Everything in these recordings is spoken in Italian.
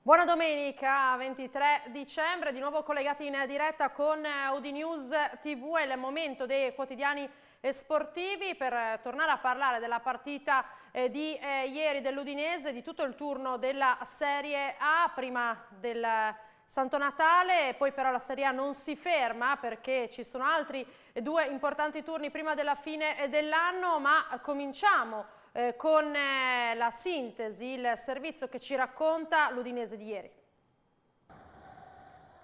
Buona domenica 23 dicembre, di nuovo collegati in diretta con eh, Audi News TV, è il momento dei quotidiani eh, sportivi per eh, tornare a parlare della partita di ieri dell'Udinese, di tutto il turno della Serie A, prima del Santo Natale, poi però la Serie A non si ferma perché ci sono altri due importanti turni prima della fine dell'anno, ma cominciamo eh, con eh, la sintesi, il servizio che ci racconta l'Udinese di ieri.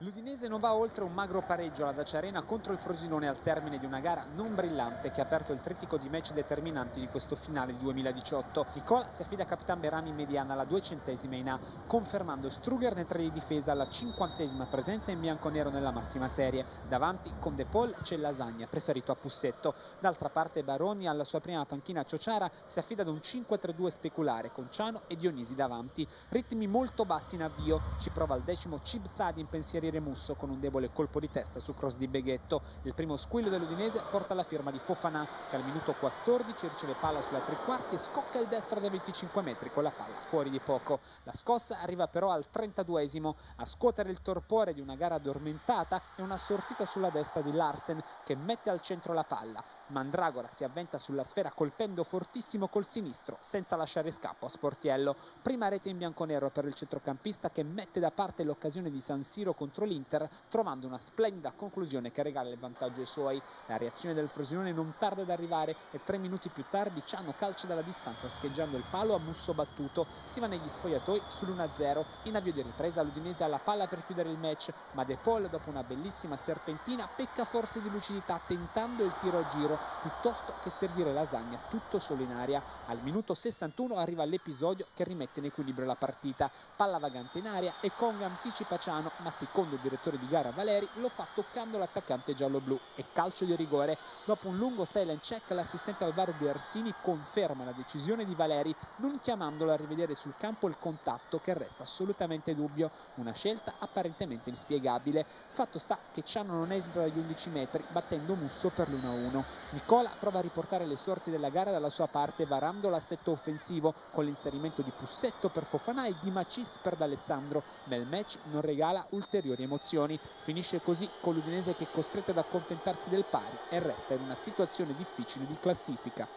L'Udinese non va oltre un magro pareggio alla Dacia Arena contro il Frosinone al termine di una gara non brillante che ha aperto il trittico di match determinanti di questo finale 2018. Nicola si affida a Capitan Berami in mediana alla duecentesima in A, confermando Struger nel tre di difesa alla cinquantesima presenza in bianco-nero nella massima serie. Davanti con De Paul c'è Lasagna, preferito a Pussetto. D'altra parte Baroni alla sua prima panchina a Ciociara si affida ad un 5-3-2 speculare con Ciano e Dionisi davanti. Ritmi molto bassi in avvio, ci prova al decimo Cibsadi in pensieri Cavaliere Musso con un debole colpo di testa su cross di Beghetto. Il primo squillo dell'Udinese porta alla firma di Fofanà che al minuto 14 riceve palla sulla tre quarti e scocca il destro da 25 metri con la palla fuori di poco. La scossa arriva però al 32esimo a scuotere il torpore di una gara addormentata e una sortita sulla destra di Larsen che mette al centro la palla. Mandragora si avventa sulla sfera colpendo fortissimo col sinistro, senza lasciare scappo a Sportiello. Prima rete in bianconero per il centrocampista che mette da parte l'occasione di San Siro contro l'Inter, trovando una splendida conclusione che regala il vantaggio ai suoi. La reazione del Frosinone non tarda ad arrivare e tre minuti più tardi Ciano calcia dalla distanza scheggiando il palo a musso battuto. Si va negli spogliatoi sull'1-0. In avvio di ripresa l'Udinese ha la palla per chiudere il match, ma De Paul dopo una bellissima serpentina pecca forse di lucidità tentando il tiro a giro piuttosto che servire lasagna tutto solo in aria. Al minuto 61 arriva l'episodio che rimette in equilibrio la partita. Palla vagante in aria e Conga anticipa Ciano, ma secondo il direttore di gara Valeri lo fa toccando l'attaccante giallo-blu. E calcio di rigore. Dopo un lungo silent check l'assistente Alvaro VAR di Arsini conferma la decisione di Valeri non chiamandolo a rivedere sul campo il contatto che resta assolutamente dubbio. Una scelta apparentemente inspiegabile. Fatto sta che Ciano non esita dagli 11 metri battendo Musso per l'1-1. Nicola prova a riportare le sorti della gara dalla sua parte varando l'assetto offensivo con l'inserimento di Pussetto per Fofana e di Macis per D'Alessandro ma il match non regala ulteriori emozioni finisce così con l'Udinese che è costretta ad accontentarsi del pari e resta in una situazione difficile di classifica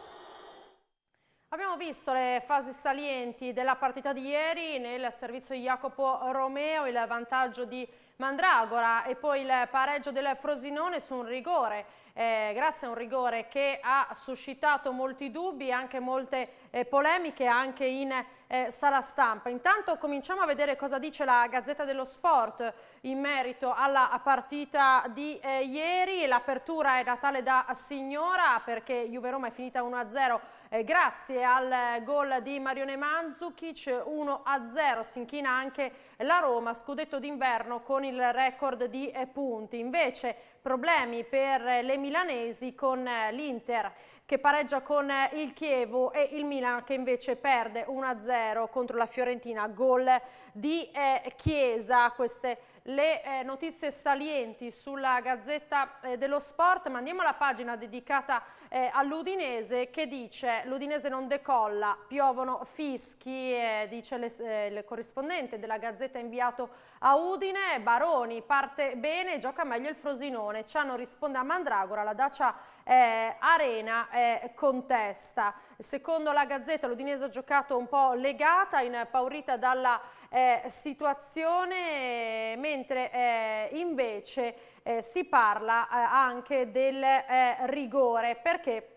Abbiamo visto le fasi salienti della partita di ieri nel servizio di Jacopo Romeo il vantaggio di Mandragora e poi il pareggio del Frosinone su un rigore, eh, grazie a un rigore che ha suscitato molti dubbi, e anche molte eh, polemiche anche in eh, sala stampa. Intanto cominciamo a vedere cosa dice la Gazzetta dello Sport in merito alla partita di eh, ieri, l'apertura è Natale da signora perché Juve-Roma è finita 1-0 eh, grazie al eh, gol di Marione Manzukic, 1-0 si inchina anche la Roma, scudetto d'inverno con il record di eh, punti. Invece problemi per eh, le milanesi con eh, l'Inter che pareggia con il Chievo e il Milan che invece perde 1-0 contro la Fiorentina, gol di Chiesa. Queste le eh, notizie salienti sulla Gazzetta eh, dello Sport, ma andiamo alla pagina dedicata eh, all'Udinese che dice l'Udinese non decolla, piovono fischi, dice le, eh, il corrispondente della Gazzetta inviato a Udine, Baroni parte bene, gioca meglio il Frosinone, Ciano risponde a Mandragora, la Dacia eh, Arena eh, contesta. Secondo la Gazzetta l'Udinese ha giocato un po' legata, impaurita dalla eh, situazione, mentre eh, invece eh, si parla eh, anche del eh, rigore, perché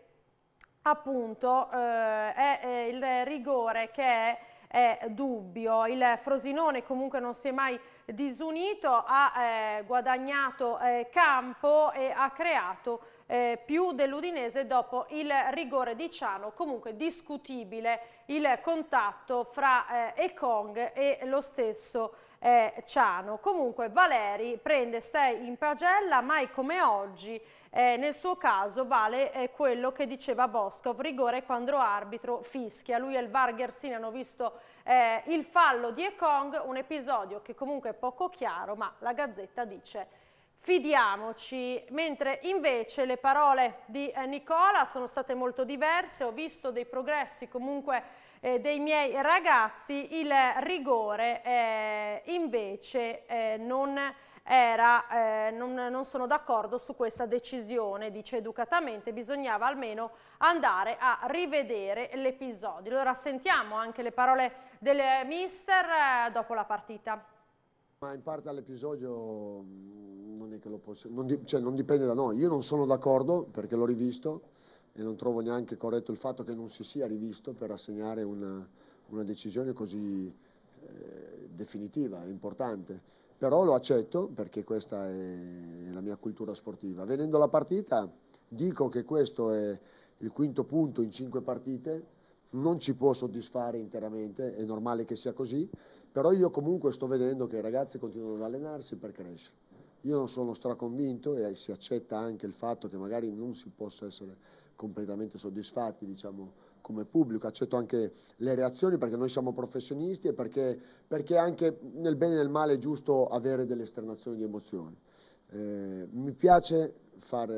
appunto eh, è, il rigore che è è dubbio. Il Frosinone comunque non si è mai disunito, ha eh, guadagnato eh, campo e ha creato eh, più dell'Udinese dopo il rigore di Ciano, comunque discutibile il contatto fra Ekong eh, e lo stesso eh, Ciano. Comunque Valeri prende 6 in pagella, mai come oggi eh, nel suo caso vale eh, quello che diceva Boscov, rigore quando arbitro fischia. Lui e il VAR hanno visto eh, il fallo di Ekong, un episodio che comunque è poco chiaro, ma la Gazzetta dice fidiamoci, mentre invece le parole di eh, Nicola sono state molto diverse, ho visto dei progressi comunque eh, dei miei ragazzi, il rigore eh, invece eh, non, era, eh, non, non sono d'accordo su questa decisione, dice educatamente, bisognava almeno andare a rivedere l'episodio. Allora sentiamo anche le parole del mister eh, dopo la partita. Ma in parte all'episodio mm, non, è che non, cioè non dipende da noi, io non sono d'accordo perché l'ho rivisto, e non trovo neanche corretto il fatto che non si sia rivisto per assegnare una, una decisione così eh, definitiva e importante. Però lo accetto perché questa è la mia cultura sportiva. Venendo alla partita, dico che questo è il quinto punto in cinque partite, non ci può soddisfare interamente, è normale che sia così, però io comunque sto vedendo che i ragazzi continuano ad allenarsi per crescere. Io non sono straconvinto e si accetta anche il fatto che magari non si possa essere completamente soddisfatti diciamo, come pubblico, accetto anche le reazioni perché noi siamo professionisti e perché, perché anche nel bene e nel male è giusto avere delle esternazioni di emozioni. Eh, mi piace far,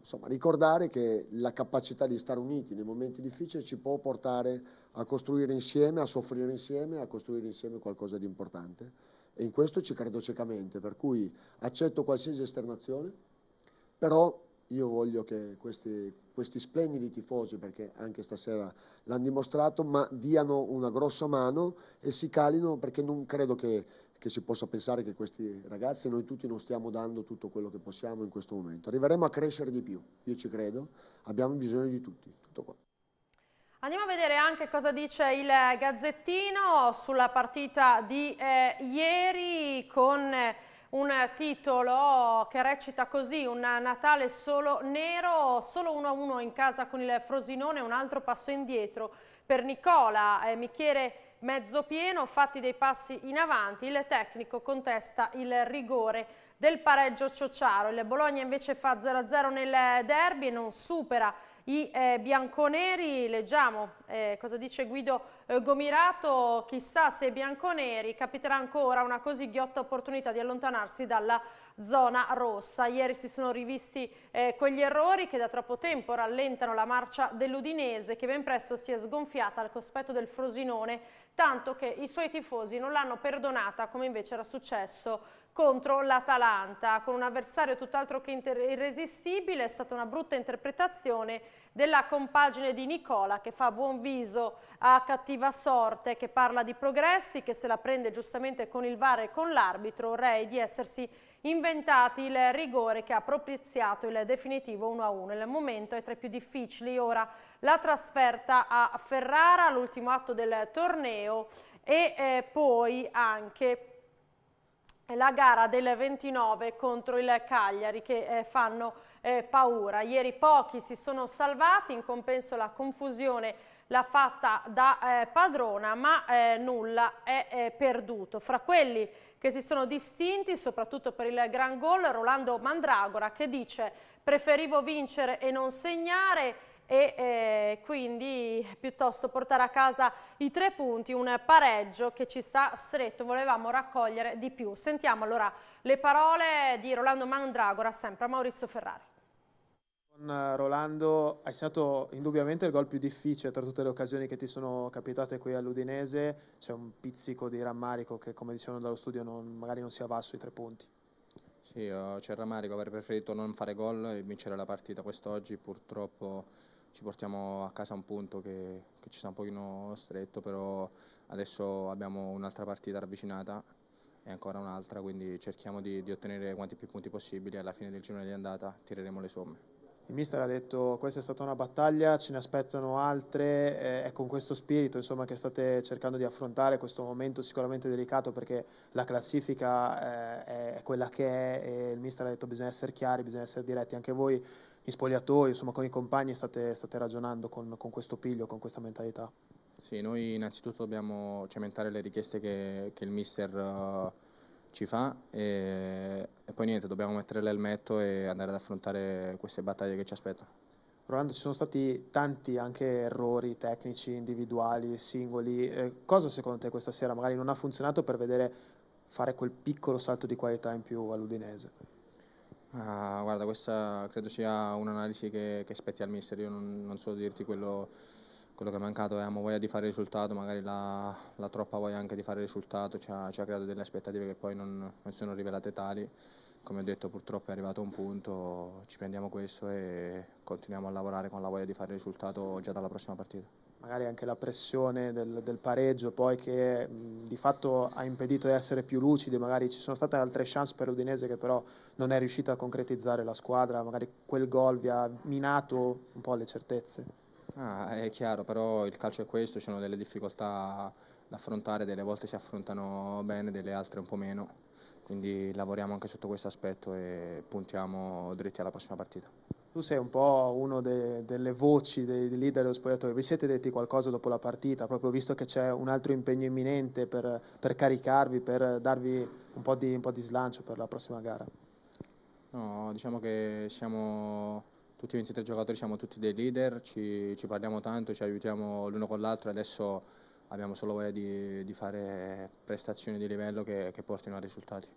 insomma, ricordare che la capacità di stare uniti nei momenti difficili ci può portare a costruire insieme, a soffrire insieme, a costruire insieme qualcosa di importante e in questo ci credo ciecamente, per cui accetto qualsiasi esternazione, però io voglio che questi, questi splendidi tifosi, perché anche stasera l'hanno dimostrato, ma diano una grossa mano e si calino perché non credo che, che si possa pensare che questi ragazzi, noi tutti non stiamo dando tutto quello che possiamo in questo momento. Arriveremo a crescere di più, io ci credo, abbiamo bisogno di tutti, tutto qua. Andiamo a vedere anche cosa dice il Gazzettino sulla partita di eh, ieri con... Eh, un titolo che recita così, un Natale solo nero, solo 1-1 in casa con il Frosinone, un altro passo indietro per Nicola, eh, Michele mezzo pieno, fatti dei passi in avanti, il tecnico contesta il rigore del pareggio Ciociaro, il Bologna invece fa 0-0 nel derby e non supera i eh, bianconeri, leggiamo eh, cosa dice Guido eh, Gomirato, chissà se ai bianconeri capiterà ancora una così ghiotta opportunità di allontanarsi dalla zona rossa. Ieri si sono rivisti eh, quegli errori che da troppo tempo rallentano la marcia dell'Udinese che ben presto si è sgonfiata al cospetto del Frosinone, tanto che i suoi tifosi non l'hanno perdonata come invece era successo contro l'Atalanta con un avversario tutt'altro che irresistibile, è stata una brutta interpretazione della compagine di Nicola che fa buon viso a cattiva sorte, che parla di progressi, che se la prende giustamente con il VAR e con l'arbitro, rei di essersi inventati il rigore che ha propiziato il definitivo 1-1. Il momento è tra i più difficili ora la trasferta a Ferrara, l'ultimo atto del torneo e eh, poi anche la gara del 29 contro il Cagliari che eh, fanno eh, paura. Ieri pochi si sono salvati, in compenso la confusione l'ha fatta da eh, padrona, ma eh, nulla è eh, perduto. Fra quelli che si sono distinti, soprattutto per il gran gol, Rolando Mandragora che dice preferivo vincere e non segnare e eh, quindi piuttosto portare a casa i tre punti, un pareggio che ci sta stretto, volevamo raccogliere di più. Sentiamo allora le parole di Rolando Mandragora, sempre a Maurizio Ferrari. Eh, Rolando hai segnato indubbiamente il gol più difficile tra tutte le occasioni che ti sono capitate qui all'Udinese, c'è un pizzico di rammarico che come dicevano dallo studio non, magari non si avvalso i tre punti. Sì, eh, c'è il rammarico, avrei preferito non fare gol e vincere la partita quest'oggi, purtroppo ci portiamo a casa un punto che, che ci sta un pochino stretto, però adesso abbiamo un'altra partita ravvicinata e ancora un'altra, quindi cerchiamo di, di ottenere quanti più punti possibili. Alla fine del girone di andata tireremo le somme. Il mister ha detto questa è stata una battaglia, ce ne aspettano altre, eh, è con questo spirito insomma, che state cercando di affrontare questo momento sicuramente delicato perché la classifica eh, è quella che è e il mister ha detto bisogna essere chiari, bisogna essere diretti, anche voi in spogliatoio, insomma con i compagni state, state ragionando con, con, questo piglio, con questa mentalità? Sì, noi innanzitutto dobbiamo cementare le richieste che, che il mister uh, ci fa e, e, poi niente, dobbiamo mettere l'elmetto e andare ad affrontare queste battaglie che ci aspettano. Rolando, ci sono stati tanti anche errori tecnici, individuali, singoli. Eh, cosa secondo te questa sera magari non ha funzionato per vedere fare quel piccolo salto di qualità in più all'Udinese? Ah, guarda, questa credo sia un'analisi che, che, spetti al mister, io non, non so dirti quello, quello, che è mancato, avevamo eh, voglia di fare risultato, magari la, la troppa voglia anche di fare risultato ci ha, ci ha creato delle aspettative che poi non, non, sono rivelate tali, come ho detto purtroppo è arrivato un punto, ci prendiamo questo e continuiamo a lavorare con la voglia di fare risultato già dalla prossima partita magari anche la pressione del, del pareggio poi che mh, di fatto ha impedito di essere più lucidi, magari ci sono state altre chance per l'Udinese che però non è riuscita a concretizzare la squadra, magari quel gol vi ha minato un po' le certezze. Ah, è chiaro, però il calcio è questo, ci sono delle difficoltà da affrontare, delle volte si affrontano bene, delle altre un po' meno, quindi lavoriamo anche sotto questo aspetto e puntiamo dritti alla prossima partita tu sei un po' una de, delle voci dei, dei leader dello spogliatoio, vi siete detti qualcosa dopo la partita, proprio visto che c'è un altro impegno imminente per, per caricarvi, per darvi un po, di, un po' di slancio per la prossima gara? No, diciamo che siamo tutti i 23 giocatori, siamo tutti dei leader, ci, ci parliamo tanto, ci aiutiamo l'uno con l'altro e adesso abbiamo solo voglia di, di fare prestazioni di livello che, che portino a risultati.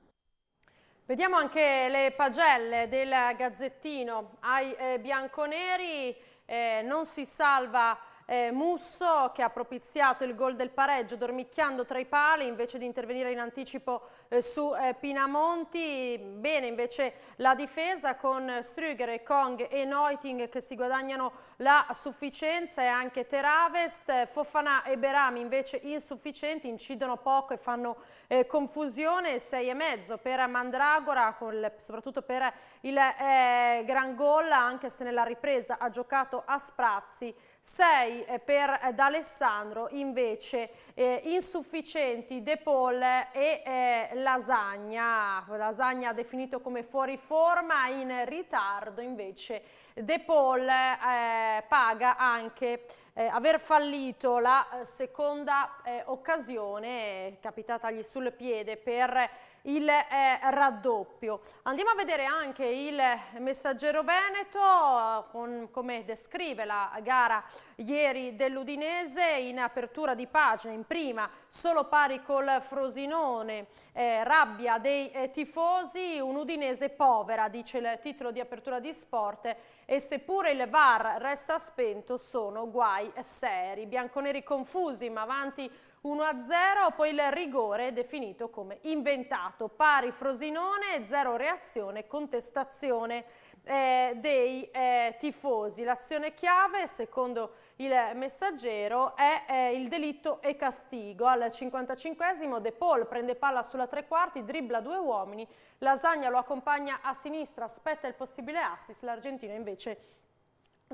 Vediamo anche le pagelle del Gazzettino. Ai eh, bianconeri eh, non si salva eh, Musso che ha propiziato il gol del pareggio dormicchiando tra i pali invece di intervenire in anticipo eh, su eh, Pinamonti. Bene invece la difesa con Strüger, Kong e Noiting che si guadagnano la sufficienza e anche Teravest. Eh, Fofana e Berami invece insufficienti, incidono poco e fanno eh, confusione. 6,5 per Mandragora, il, soprattutto per il eh, Gran gol, anche se nella ripresa ha giocato a sprazzi 6 eh, per D'Alessandro invece eh, insufficienti De Paul e eh, Lasagna, Lasagna definito come fuori forma, in ritardo invece De Paul eh, paga anche eh, aver fallito la eh, seconda occasione capitatagli sul piede per il eh, raddoppio. Andiamo a vedere anche il messaggero Veneto con, come descrive la gara ieri dell'Udinese in apertura di pagina, in prima solo pari col Frosinone, eh, rabbia dei eh, tifosi, un Udinese povera dice il titolo di apertura di sport e seppure il VAR resta spento sono guai seri, bianconeri confusi ma avanti 1-0, poi il rigore definito come inventato, pari Frosinone, zero reazione, contestazione eh, dei eh, tifosi. L'azione chiave, secondo il messaggero, è eh, il delitto e castigo. Al 55 esimo De Paul prende palla sulla tre quarti, dribbla due uomini, Lasagna lo accompagna a sinistra, aspetta il possibile assist, l'argentino invece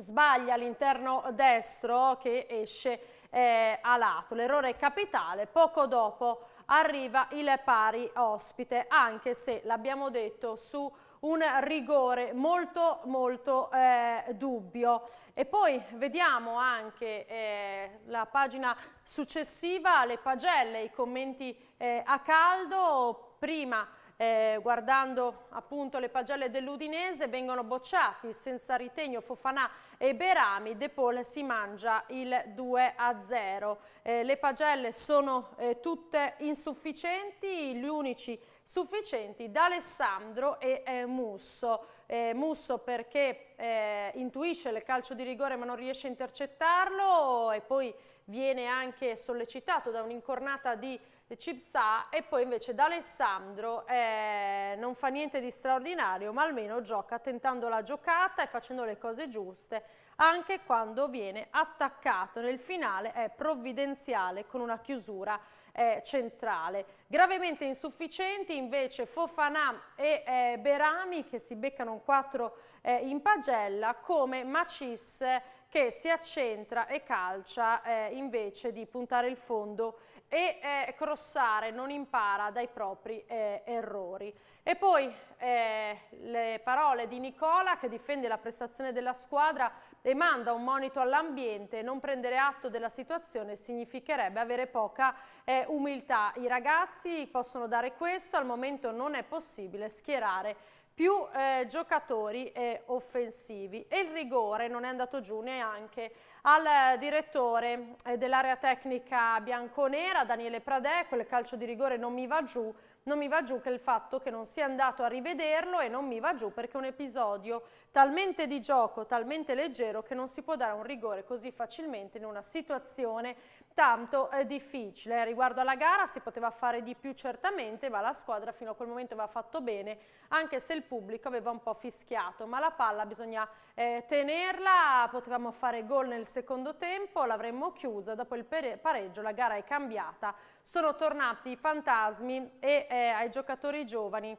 sbaglia l'interno destro che esce eh, a lato. L'errore capitale, poco dopo arriva il pari ospite, anche se, l'abbiamo detto, su un rigore molto molto eh, dubbio. E poi vediamo anche eh, la pagina successiva, le pagelle, i commenti eh, a caldo, prima eh, guardando appunto le pagelle dell'Udinese, vengono bocciati senza ritegno Fofanà e Berami, De Paul si mangia il 2 a 0. Eh, le pagelle sono eh, tutte insufficienti, gli unici sufficienti da Alessandro e eh, Musso. Eh, Musso perché eh, intuisce il calcio di rigore ma non riesce a intercettarlo e poi viene anche sollecitato da un'incornata di The Chips e poi invece D'Alessandro eh, non fa niente di straordinario ma almeno gioca tentando la giocata e facendo le cose giuste anche quando viene attaccato. Nel finale è provvidenziale con una chiusura eh, centrale. Gravemente insufficienti invece Fofanà e eh, Berami che si beccano un 4 eh, in pagella come Macis che si accentra e calcia eh, invece di puntare il fondo e eh, Crossare non impara dai propri eh, errori. E poi eh, le parole di Nicola che difende la prestazione della squadra e manda un monito all'ambiente, non prendere atto della situazione significherebbe avere poca eh, umiltà. I ragazzi possono dare questo, al momento non è possibile schierare più eh, giocatori eh, offensivi e il rigore non è andato giù neanche al eh, direttore eh, dell'area tecnica bianconera Daniele Pradè, quel calcio di rigore non mi va giù non mi va giù che il fatto che non sia andato a rivederlo e non mi va giù perché è un episodio talmente di gioco, talmente leggero che non si può dare un rigore così facilmente in una situazione tanto eh, difficile. Eh, riguardo alla gara si poteva fare di più certamente, ma la squadra fino a quel momento aveva fatto bene, anche se il pubblico aveva un po' fischiato, ma la palla bisogna eh, tenerla, potevamo fare gol nel secondo tempo, l'avremmo chiusa, dopo il pareggio la gara è cambiata sono tornati i fantasmi e eh, ai giocatori giovani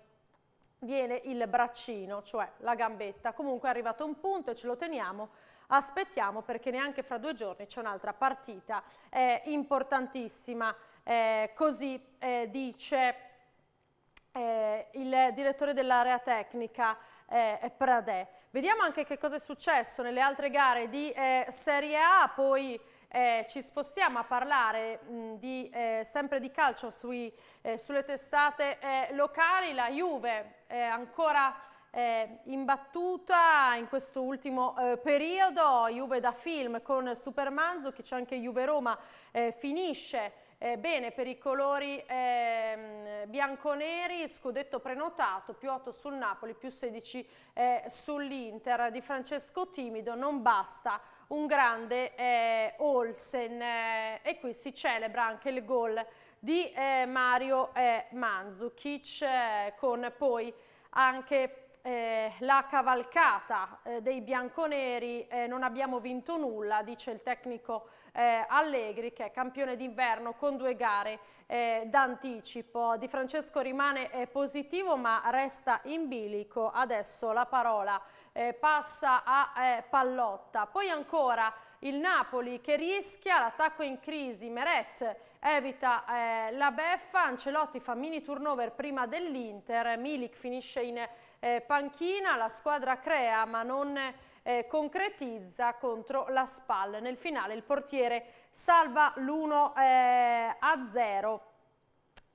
viene il braccino, cioè la gambetta. Comunque è arrivato un punto e ce lo teniamo, aspettiamo perché neanche fra due giorni c'è un'altra partita eh, importantissima. Eh, così eh, dice eh, il direttore dell'area tecnica eh, Pradè. Vediamo anche che cosa è successo nelle altre gare di eh, Serie A, poi... Eh, ci spostiamo a parlare mh, di, eh, sempre di calcio sui, eh, sulle testate eh, locali, la Juve è ancora eh, imbattuta in questo ultimo eh, periodo, Juve da film con Supermanzo, che c'è anche Juve Roma, finisce bene per i colori ehm, bianconeri, scudetto prenotato, più 8 sul Napoli, più 16 sull'Inter. Di Francesco Timido non basta un grande eh, Olsen eh, e qui si celebra anche il gol di eh, Mario eh, Manzukic eh, con poi anche eh, la cavalcata eh, dei bianconeri eh, non abbiamo vinto nulla, dice il tecnico eh, Allegri che è campione d'inverno con due gare eh, d'anticipo. Di Francesco rimane eh, positivo ma resta in bilico, adesso la parola passa a Pallotta. Poi ancora il Napoli che rischia l'attacco in crisi, Meret evita la beffa, Ancelotti fa mini turnover prima dell'Inter, Milik finisce in eh, panchina, la squadra crea ma non eh, concretizza contro la SPAL. Nel finale il portiere salva l'1-0. Eh,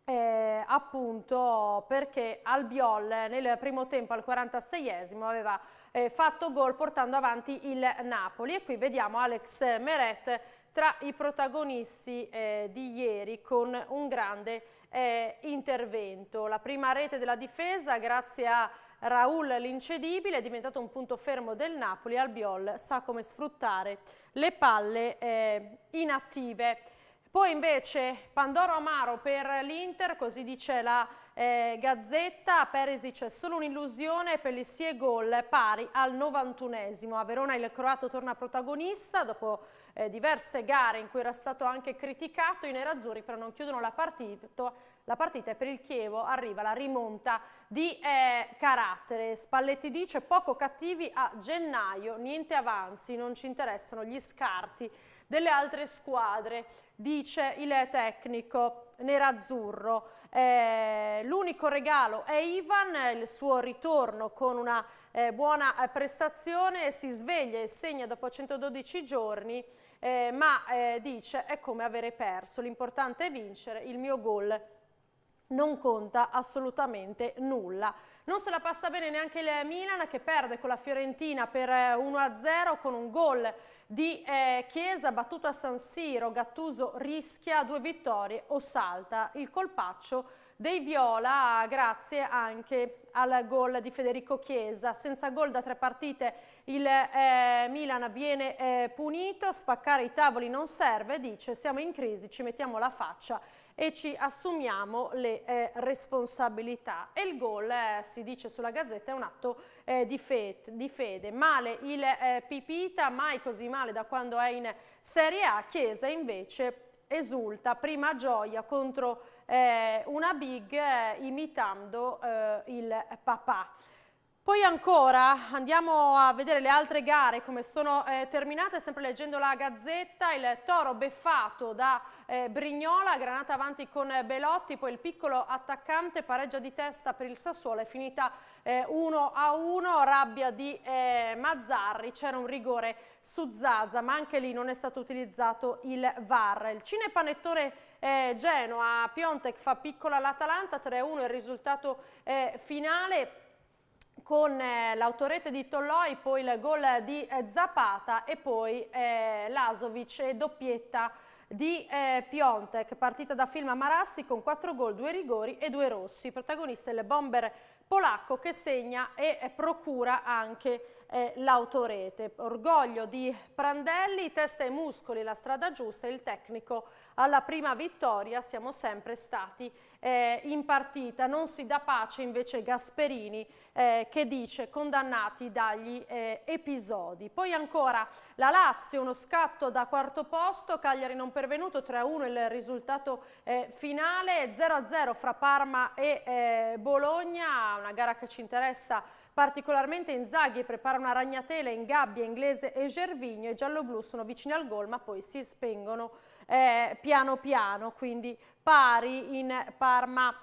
eh, appunto perché Albiol nel primo tempo al 46esimo aveva eh, fatto gol portando avanti il Napoli e qui vediamo Alex Meret tra i protagonisti eh, di ieri con un grande eh, intervento. La prima rete della difesa grazie a Raul l'incedibile è diventato un punto fermo del Napoli, Albiol sa come sfruttare le palle eh, inattive. Poi invece Pandoro Amaro per l'Inter, così dice la eh, Gazzetta, Perisic solo un'illusione, per Pellissier gol pari al 91esimo. A Verona il croato torna protagonista dopo eh, diverse gare in cui era stato anche criticato. I nerazzurri però non chiudono la partita, la partita e per il Chievo arriva la rimonta di eh, carattere. Spalletti dice poco cattivi a gennaio, niente avanzi, non ci interessano gli scarti delle altre squadre, dice il tecnico nerazzurro. Eh, l'unico regalo è Ivan, il suo ritorno con una eh, buona eh, prestazione, si sveglia e segna dopo 112 giorni, eh, ma eh, dice è come avere perso, l'importante è vincere, il mio gol non conta assolutamente nulla. Non se la passa bene neanche il Milan che perde con la Fiorentina per 1-0 eh, con un gol di eh, Chiesa battuto a San Siro, Gattuso rischia due vittorie o salta il colpaccio dei Viola grazie anche al gol di Federico Chiesa. Senza gol da tre partite il eh, Milan viene eh, punito, spaccare i tavoli non serve, dice siamo in crisi, ci mettiamo la faccia e ci assumiamo le eh, responsabilità. E il gol, eh, si dice sulla Gazzetta, è un atto eh, di, fede, di, fede. Male il eh, Pipita, mai così male da quando è in Serie A, Chiesa invece esulta, prima gioia contro eh, una big eh, imitando il papà. Poi ancora andiamo a vedere le altre gare come sono eh, terminate, sempre leggendo la Gazzetta, il Toro beffato da eh, Brignola, granata avanti con eh, Belotti, poi il piccolo attaccante pareggia di testa per il Sassuolo, è finita 1-1, eh, a rabbia di eh, Mazzarri, c'era un rigore su Zaza, ma anche lì non è stato utilizzato il VAR. Il cinepanettone Genoa, Piontek fa piccola l'Atalanta, 3-1 il risultato finale, con eh, l'autorete di Tolloi, poi il gol di eh, Zapata e poi eh, Lasovic e doppietta di eh, Piontek, partita da film a Marassi con quattro gol, due rigori e due rossi. Protagonista il bomber polacco che segna e procura anche eh, l'autorete. Orgoglio di Prandelli, testa e muscoli, la strada giusta, il tecnico alla prima vittoria, siamo sempre stati eh, in partita. Non si dà pace invece Gasperini eh, che dice condannati dagli eh, episodi. Poi ancora la Lazio, uno scatto da quarto posto, Cagliari non pervenuto, 3-1 il risultato eh, finale, 0-0 fra Parma e eh, Bologna, una gara che ci interessa particolarmente. Inzaghi prepara una ragnatela in gabbia inglese e Gervigno. I gialloblu sono vicini al gol ma poi si spengono eh, piano piano, quindi pari in Parma.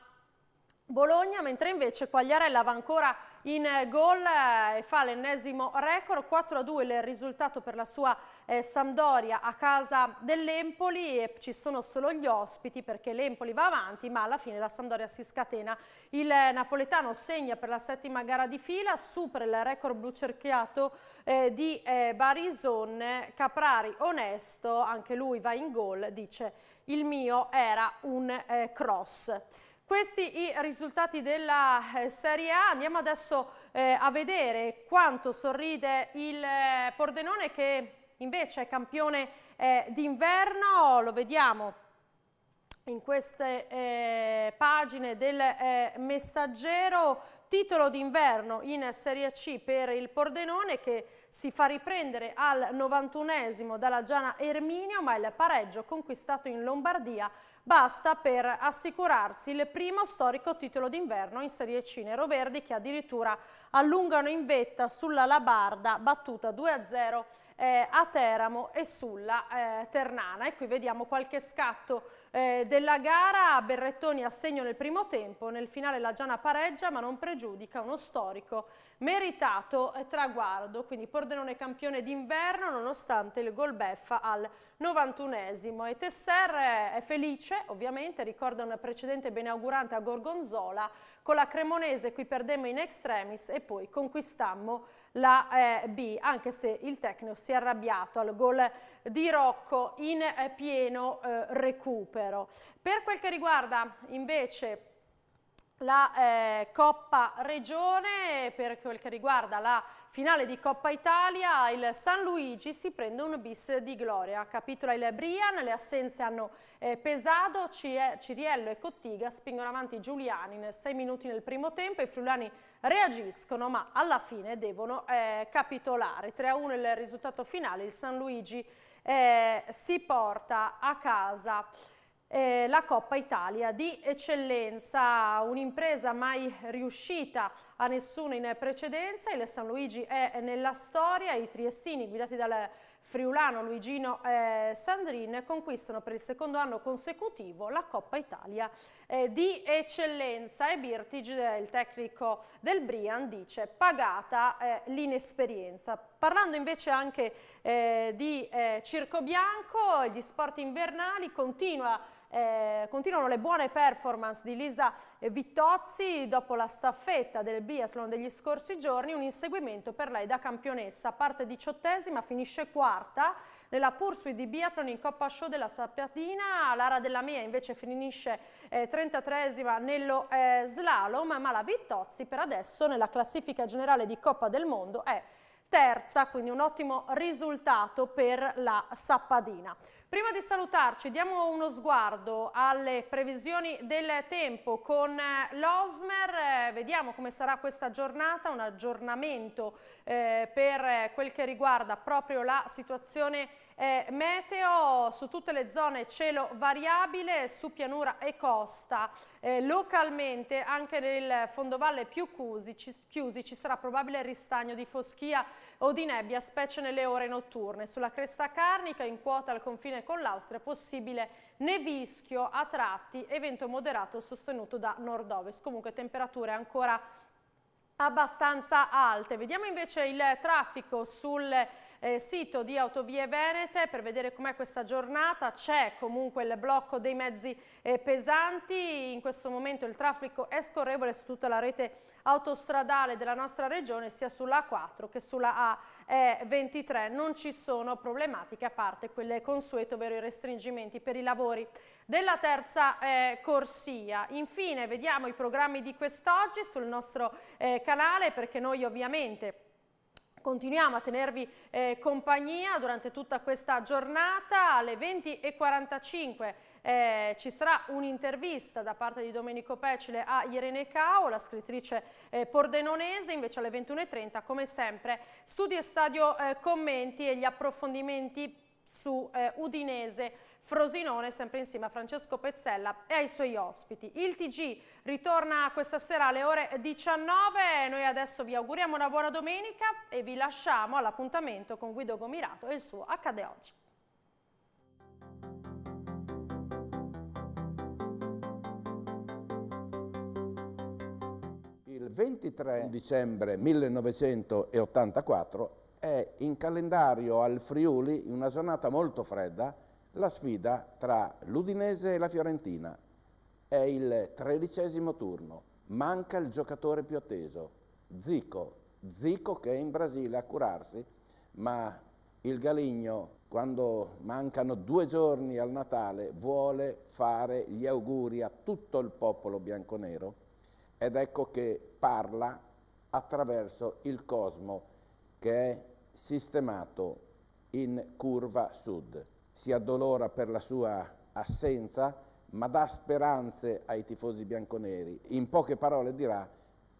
Bologna, mentre invece Quagliarella va ancora in eh, gol eh, e fa l'ennesimo record, 4-2 il risultato per la sua eh, Sampdoria a casa dell'Empoli e ci sono solo gli ospiti perché l'Empoli va avanti ma alla fine la Sampdoria si scatena. Il eh, napoletano segna per la settima gara di fila, supera il record blu cerchiato eh, di eh, Barisonne, Caprari onesto, anche lui va in gol, dice il mio era un cross. Questi i risultati della eh, Serie A, andiamo adesso eh, a vedere quanto sorride il eh, Pordenone che invece è campione eh, d'inverno, lo vediamo in queste eh, pagine del messaggero, titolo d'inverno in Serie C per il Pordenone che si fa riprendere al 91esimo dalla Giana Erminio ma il pareggio conquistato in Lombardia basta per assicurarsi il primo storico titolo d'inverno in Serie C Neroverdi che addirittura allungano in vetta sulla Labarda battuta 2-0 eh, a Teramo e sulla eh, Ternana. E qui vediamo qualche scatto eh, della gara, Berrettoni a segno nel primo tempo, nel finale la Giana pareggia ma non pregiudica uno storico meritato eh, traguardo, quindi Pordenone campione d'inverno nonostante il gol beffa al 91esimo e Tesser eh, è felice ovviamente, ricorda un precedente benaugurante a Gorgonzola con la Cremonese qui perdemmo in extremis e poi conquistammo la eh, B, anche se il tecnico si è arrabbiato al gol di Rocco in eh, pieno eh, recupero. Per quel che riguarda invece la eh, Coppa Regione, per quel che riguarda la Finale di Coppa Italia, il San Luigi si prende un bis di gloria. Capitola il Brian, le assenze hanno eh, pesato, Ciriello e Cottiga spingono avanti Giuliani nel 6 minuti nel primo tempo, i friulani reagiscono ma alla fine devono eh, capitolare. 3-1 a il risultato finale, il San Luigi eh, si porta a casa eh, la Coppa Italia di eccellenza, un'impresa mai riuscita a nessuno in precedenza, il San Luigi è nella storia, i triestini guidati dal friulano Luigino eh, Sandrin conquistano per il secondo anno consecutivo la Coppa Italia eh, di eccellenza e Birtig, il tecnico del Brian, dice pagata eh, l'inesperienza. Parlando invece anche eh, di eh, Circo Bianco e di sport invernali, continua eh, continuano le buone performance di Lisa Vittozzi dopo la staffetta del biathlon degli scorsi giorni, un inseguimento per lei da campionessa, parte diciottesima, finisce quarta nella pursuit di biathlon in Coppa Show della Sappiatina, Lara Della Mia invece finisce eh, nello eh, slalom, ma la Vittozzi per adesso nella classifica generale di Coppa del Mondo è terza, quindi un ottimo risultato per la Sappadina. Prima di salutarci diamo uno sguardo alle previsioni del tempo con eh, l'Osmer, eh, vediamo come sarà questa giornata, un aggiornamento eh, per eh, quel che riguarda proprio la situazione eh, meteo su tutte le zone cielo variabile, su pianura e costa. Eh, localmente anche nel fondovalle più chiusi ci, chiusi ci sarà probabile ristagno di foschia o di nebbia, specie nelle ore notturne. Sulla cresta carnica, in quota al confine con l'Austria, possibile nevischio a tratti e vento moderato sostenuto da nord-ovest. Comunque temperature ancora abbastanza alte. Vediamo invece il traffico sul eh, sito di Autovie Venete per vedere com'è questa giornata, c'è comunque il blocco dei mezzi eh, pesanti, in questo momento il traffico è scorrevole su tutta la rete autostradale della nostra regione sia sulla A4 che sulla A23, non ci sono problematiche a parte quelle consuete ovvero i restringimenti per i lavori della terza eh, corsia. Infine vediamo i programmi di quest'oggi sul nostro eh, canale perché noi ovviamente Continuiamo a tenervi eh, compagnia durante tutta questa giornata. Alle 20.45 eh, ci sarà un'intervista da parte di Domenico Pecile a Irene Cao, la scrittrice eh, pordenonese. Invece alle 21.30, come sempre, studio e stadio eh, commenti e gli approfondimenti su eh, Udinese Frosinone, sempre insieme a Francesco Pezzella e ai suoi ospiti. Il TG ritorna questa sera alle ore 19, noi adesso vi auguriamo una buona domenica e vi lasciamo all'appuntamento con Guido Gomirato e il suo Accade Oggi. Il 23 dicembre 1984 è in calendario al Friuli in una giornata molto fredda la sfida tra l'Udinese e la Fiorentina. È il tredicesimo turno, manca il giocatore più atteso, Zico. Zico che è in Brasile a curarsi, ma il Galigno, quando mancano due giorni al Natale, vuole fare gli auguri a tutto il popolo bianconero ed ecco che parla attraverso il cosmo che è sistemato in curva sud si addolora per la sua assenza, ma dà speranze ai tifosi bianconeri. In poche parole dirà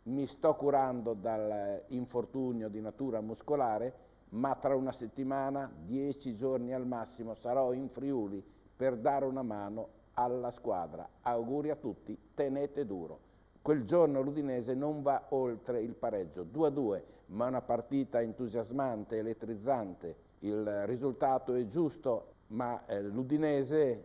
mi sto curando dall'infortunio eh, di natura muscolare, ma tra una settimana, dieci giorni al massimo, sarò in Friuli per dare una mano alla squadra. Auguri a tutti, tenete duro. Quel giorno l'Udinese non va oltre il pareggio, 2-2, ma una partita entusiasmante, elettrizzante. Il risultato è giusto ma eh, l'Udinese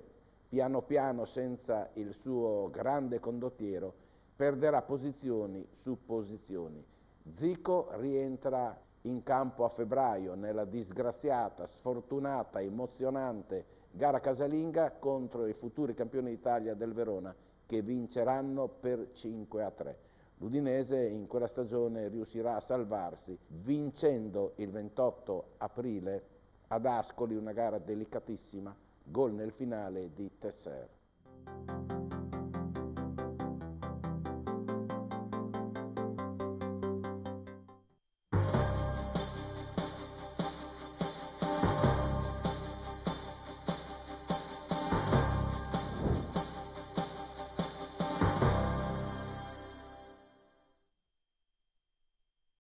piano piano senza il suo grande condottiero perderà posizioni su posizioni. Zico rientra in campo a febbraio nella disgraziata, sfortunata, emozionante gara casalinga contro i futuri campioni d'Italia del Verona che vinceranno per 5 a 3. L'Udinese in quella stagione riuscirà a salvarsi vincendo il 28 aprile ad Ascoli una gara delicatissima, gol nel finale di Tesser.